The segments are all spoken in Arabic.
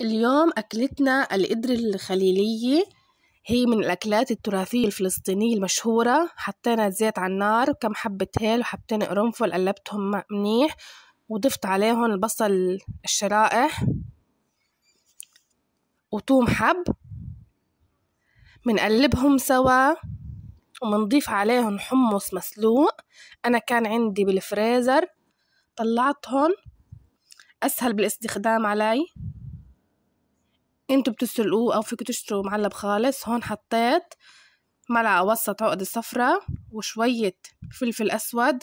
اليوم أكلتنا القدر الخليلية هي من الأكلات التراثية الفلسطينية المشهورة حطينا زيت على النار وكم حبة هيل وحبتين قرنفل قلبتهم منيح وضفت عليهم البصل الشرائح وتوم حب منقلبهم سوا ومنضيف عليهم حمص مسلوق أنا كان عندي بالفريزر طلعتهم أسهل بالاستخدام علي انتوا بتسلقوه او فيكوا تشتروا معلب خالص هون حطيت ملعقة وسط عقدة الصفرة وشوية فلفل أسود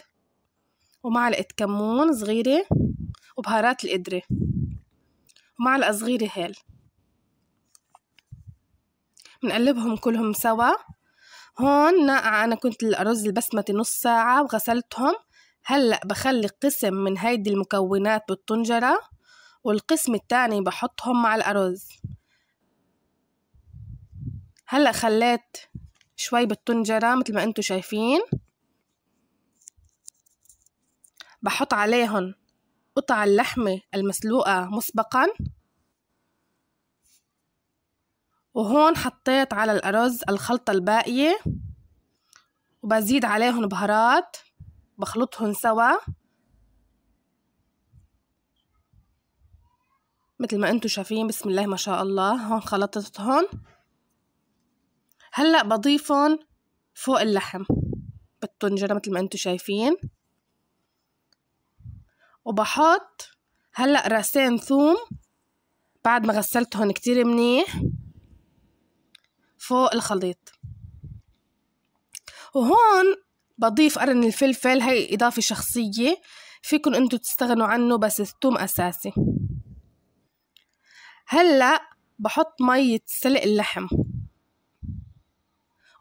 ومعلقة كمون صغيرة وبهارات القدرة ومعلقة صغيرة هيل بنقلبهم كلهم سوا هون ناقعة أنا كنت الأرز البسمتي نص ساعة وغسلتهم هلأ بخلي قسم من هيدي المكونات بالطنجرة والقسم التاني بحطهم مع الأرز هلأ خليت شوي بالطنجرة مثل ما انتو شايفين بحط عليهم قطع اللحمة المسلوقة مسبقا وهون حطيت على الأرز الخلطة الباقية وبزيد عليهم بهارات بخلطهم سوا مثل ما انتم شايفين بسم الله ما شاء الله هون خلطتهم هلا بضيفهم فوق اللحم بالطنجرة مثل ما انتم شايفين وبحط هلا راسين ثوم بعد ما غسلتهم كتير منيح فوق الخليط وهون بضيف قرن الفلفل هي إضافة شخصية فيكن انتو تستغنوا عنه بس الثوم أساسي هلأ بحط مية سلق اللحم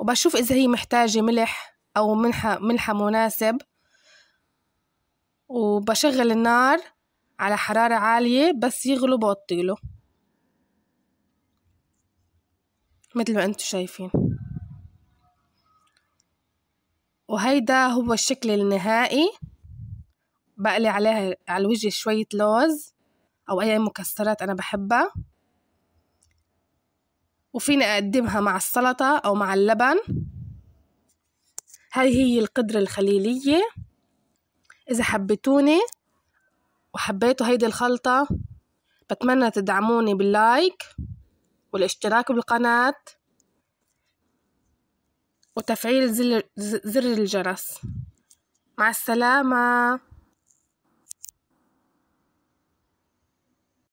وبشوف إذا هي محتاجة ملح أو منحة ملحة مناسب وبشغل النار على حرارة عالية بس يغلو بوطيله مثل ما انتو شايفين وهيدا هو الشكل النهائي بقلي عليها على الوجه شوية لوز أو أي مكسرات أنا بحبها وفيني أقدمها مع السلطة أو مع اللبن هاي هي القدرة الخليلية إذا حبيتوني وحبيتوا هيدي الخلطة بتمنى تدعموني باللايك والاشتراك بالقناة وتفعيل زر الجرس مع السلامة